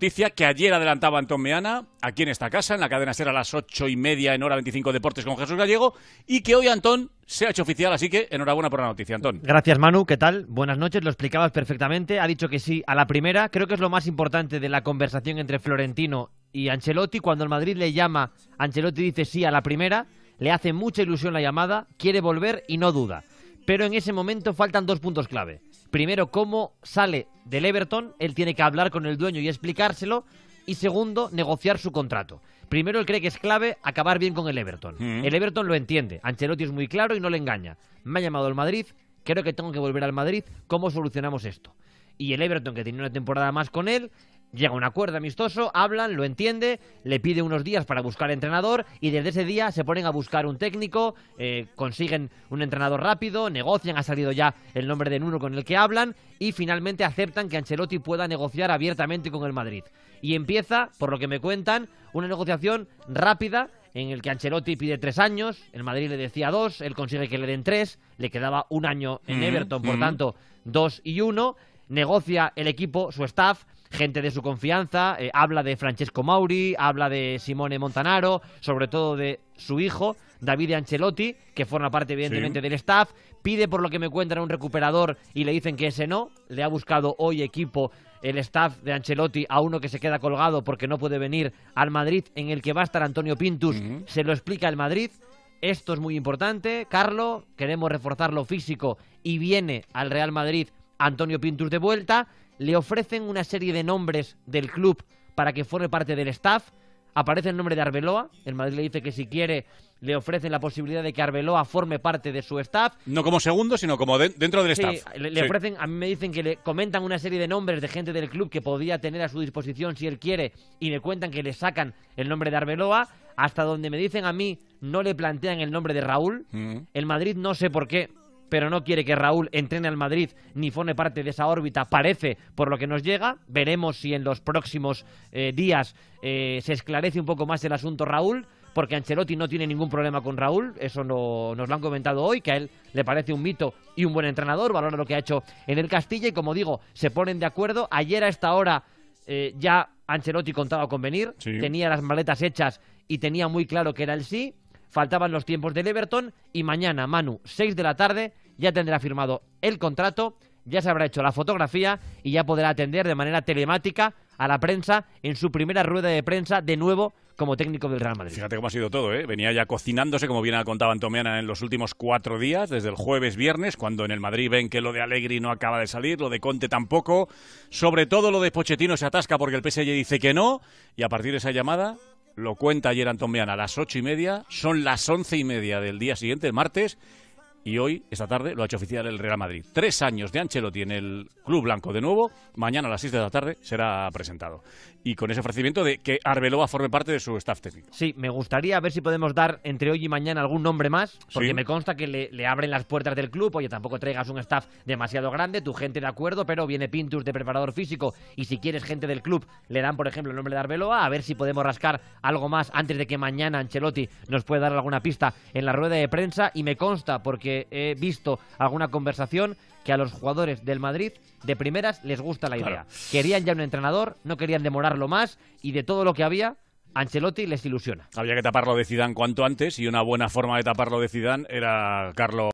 Noticia que ayer adelantaba Antón Meana, aquí en esta casa, en la cadena será a las ocho y media en hora 25 Deportes con Jesús Gallego, y que hoy Antón se ha hecho oficial, así que enhorabuena por la noticia, Antón. Gracias, Manu. ¿Qué tal? Buenas noches, lo explicabas perfectamente. Ha dicho que sí a la primera. Creo que es lo más importante de la conversación entre Florentino y Ancelotti. Cuando el Madrid le llama, Ancelotti dice sí a la primera, le hace mucha ilusión la llamada, quiere volver y no duda pero en ese momento faltan dos puntos clave. Primero, cómo sale del Everton, él tiene que hablar con el dueño y explicárselo. Y segundo, negociar su contrato. Primero, él cree que es clave acabar bien con el Everton. El Everton lo entiende, Ancelotti es muy claro y no le engaña. Me ha llamado el Madrid, creo que tengo que volver al Madrid, ¿cómo solucionamos esto? Y el Everton, que tiene una temporada más con él, Llega un acuerdo amistoso, hablan, lo entiende, le pide unos días para buscar entrenador y desde ese día se ponen a buscar un técnico, eh, consiguen un entrenador rápido, negocian, ha salido ya el nombre de uno con el que hablan y finalmente aceptan que Ancelotti pueda negociar abiertamente con el Madrid. Y empieza, por lo que me cuentan, una negociación rápida en el que Ancelotti pide tres años, el Madrid le decía dos, él consigue que le den tres, le quedaba un año en Everton, por tanto, dos y uno negocia el equipo, su staff, gente de su confianza, eh, habla de Francesco Mauri, habla de Simone Montanaro, sobre todo de su hijo, David Ancelotti, que forma parte evidentemente del staff, pide por lo que me cuentan un recuperador y le dicen que ese no, le ha buscado hoy equipo el staff de Ancelotti a uno que se queda colgado porque no puede venir al Madrid en el que va a estar Antonio Pintus, se lo explica el Madrid. Esto es muy importante, Carlo, queremos reforzar lo físico y viene al Real Madrid Antonio Pintur de vuelta, le ofrecen una serie de nombres del club para que forme parte del staff. Aparece el nombre de Arbeloa. El Madrid le dice que si quiere le ofrecen la posibilidad de que Arbeloa forme parte de su staff. No como segundo, sino como dentro del staff. Le, ofrecen, a mí me dicen que le comentan una serie de nombres de gente del club que podía tener a su disposición si él quiere y le cuentan que le sacan el nombre de Arbeloa. Hasta donde me dicen a mí no le plantean el nombre de Raúl. Mm. El Madrid no sé por qué pero no quiere que Raúl entrene al Madrid ni forme parte de esa órbita, parece, por lo que nos llega. Veremos si en los próximos eh, días eh, se esclarece un poco más el asunto Raúl, porque Ancelotti no tiene ningún problema con Raúl, eso nos lo han comentado hoy, que a él le parece un mito y un buen entrenador, valora lo que ha hecho en el Castilla y como digo, se ponen de acuerdo. Ayer a esta hora eh, ya Ancelotti contaba con venir, tenía las maletas hechas y tenía muy claro que era el sí faltaban los tiempos del Everton y mañana, Manu, 6 de la tarde, ya tendrá firmado el contrato, ya se habrá hecho la fotografía y ya podrá atender de manera telemática a la prensa en su primera rueda de prensa de nuevo como técnico del Real Madrid. Fíjate cómo ha sido todo, ¿eh? Venía ya cocinándose, como bien ha contaba Antomiana, en los últimos cuatro días, desde el jueves, viernes, cuando en el Madrid ven que lo de Allegri no acaba de salir, lo de Conte tampoco. Sobre todo lo de Pochettino se atasca porque el PSG dice que no, y a partir de esa llamada lo cuenta ayer Antón a las ocho y media, son las once y media del día siguiente, el martes, y hoy, esta tarde, lo ha hecho oficial el Real Madrid. Tres años de Ancelotti en el Club Blanco de nuevo. Mañana a las 6 de la tarde será presentado. Y con ese ofrecimiento de que Arbeloa forme parte de su staff técnico. Sí, me gustaría ver si podemos dar entre hoy y mañana algún nombre más, porque me consta que le, le, abren las puertas del club. Oye, tampoco traigas un staff demasiado grande, tu gente de acuerdo, pero viene Pintus de preparador físico y si quieres gente del club, le dan, por ejemplo, el nombre de Arbeloa. A ver si podemos rascar algo más antes de que mañana Ancelotti nos pueda dar alguna pista en la rueda de prensa. Y me consta, porque he visto alguna conversación que a los jugadores del Madrid de primeras les gusta la idea. Querían ya un entrenador, no querían demorarlo más y de todo lo que había, Ancelotti les ilusiona. Había que taparlo de Zidane cuanto antes y una buena forma de taparlo de Zidane era Carlos